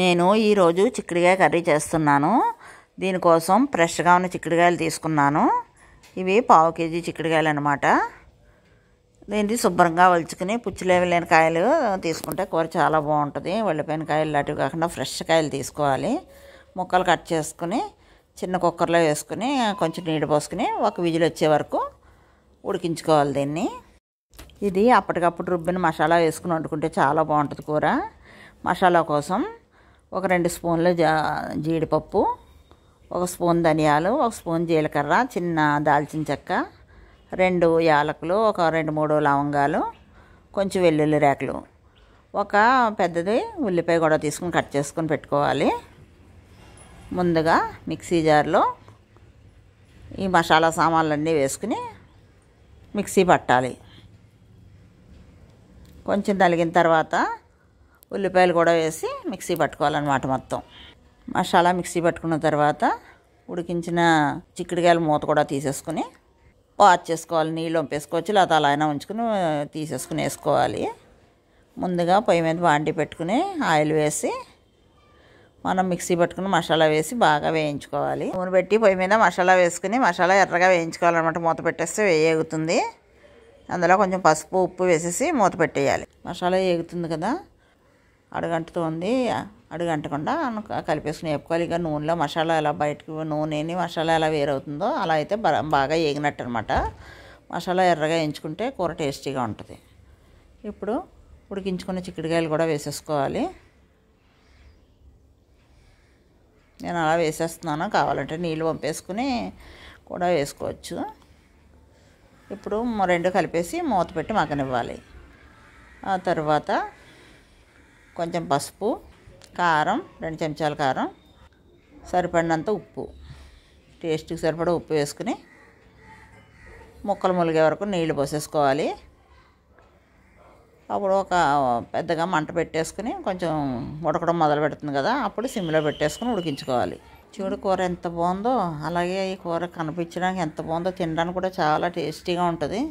నేను ఈరోజు చిక్కుడుకాయ కర్రీ చేస్తున్నాను దీనికోసం ఫ్రెష్గా ఉన్న చిక్కుడుకాయలు తీసుకున్నాను ఇవి పావు కేజీ చిక్కుడుకాయలు అనమాట దీన్ని శుభ్రంగా వలుచుకుని పుచ్చులేవి లేని కాయలు తీసుకుంటే కూర చాలా బాగుంటుంది వెళ్ళిపోయిన కాయలు లాంటివి కాకుండా ఫ్రెష్ కాయలు తీసుకోవాలి ముక్కలు కట్ చేసుకుని చిన్న కుక్కర్లో వేసుకుని కొంచెం నీడ పోసుకుని ఒక విజిల్ వచ్చే వరకు ఉడికించుకోవాలి దీన్ని ఇది అప్పటికప్పుడు రుబ్బిన మసాలా వేసుకుని వండుకుంటే చాలా బాగుంటుంది కూర మసాలా కోసం ఒక రెండు స్పూన్లు జా జీడిపప్పు ఒక స్పూన్ ధనియాలు ఒక స్పూన్ జీలకర్ర చిన్న దాల్చిన చెక్క రెండు యాలకులు ఒక రెండు మూడు లవంగాలు కొంచెం వెల్లుల్లి రేకులు ఒక పెద్దది ఉల్లిపాయ కూడా తీసుకుని కట్ చేసుకొని పెట్టుకోవాలి ముందుగా మిక్సీ జార్లో ఈ మసాలా సామాన్లన్నీ వేసుకుని మిక్సీ పట్టాలి కొంచెం తలిగిన తర్వాత ఉల్లిపాయలు కూడా వేసి మిక్సీ పట్టుకోవాలన్నమాట మొత్తం మసాలా మిక్సీ పట్టుకున్న తర్వాత ఉడికించిన చిక్కుడుకాయల మూత కూడా తీసేసుకుని వాచ్ చేసుకోవాలి నీళ్ళు వంపేసుకోవచ్చు లేకపోతే అలా అయినా ఉంచుకుని తీసేసుకుని వేసుకోవాలి ముందుగా పొయ్యి మీద వాండి పెట్టుకుని ఆయిల్ వేసి మనం మిక్సీ పట్టుకుని మసాలా వేసి బాగా వేయించుకోవాలి నూనె పెట్టి పొయ్యి మీద మసాలా వేసుకుని మసాలా ఎర్రగా వేయించుకోవాలన్నమాట మూత పెట్టేస్తే వేయగుతుంది అందులో కొంచెం పసుపు ఉప్పు వేసేసి మూత పెట్టేయాలి మసాలా వేగుతుంది కదా అడుగంటుతోంది అడుగంటకుండా కలిపేసుకుని వేపుకోవాలి ఇక నూనెలో మసాలా ఎలా బయటకు నూనెని మసాలా ఎలా వేరవుతుందో అలా అయితే బాగా వేగినట్టు అనమాట మసాలా ఎర్రగా ఎంచుకుంటే కూర టేస్టీగా ఉంటుంది ఇప్పుడు ఉడికించుకున్న చిక్కుడుకాయలు కూడా వేసేసుకోవాలి నేను అలా వేసేస్తున్నాను కావాలంటే నీళ్ళు పంపేసుకుని కూడా వేసుకోవచ్చు ఇప్పుడు రెండు కలిపేసి మూత పెట్టి మగ్గనివ్వాలి ఆ తర్వాత కొంచెం పసుపు కారం రెండు చెంచాల కారం సరిపడినంత ఉప్పు టేస్ట్కి సరిపడా ఉప్పు వేసుకుని ముక్కలు ములిగే వరకు నీళ్లు పోసేసుకోవాలి అప్పుడు ఒక పెద్దగా మంట పెట్టేసుకుని కొంచెం ఉడకడం మొదలు పెడుతుంది కదా అప్పుడు సిమ్లో పెట్టేసుకుని ఉడికించుకోవాలి చూడు కూర ఎంత బాగుందో అలాగే ఈ కూర కనిపించడానికి ఎంత బాగుందో తినడానికి కూడా చాలా టేస్టీగా ఉంటుంది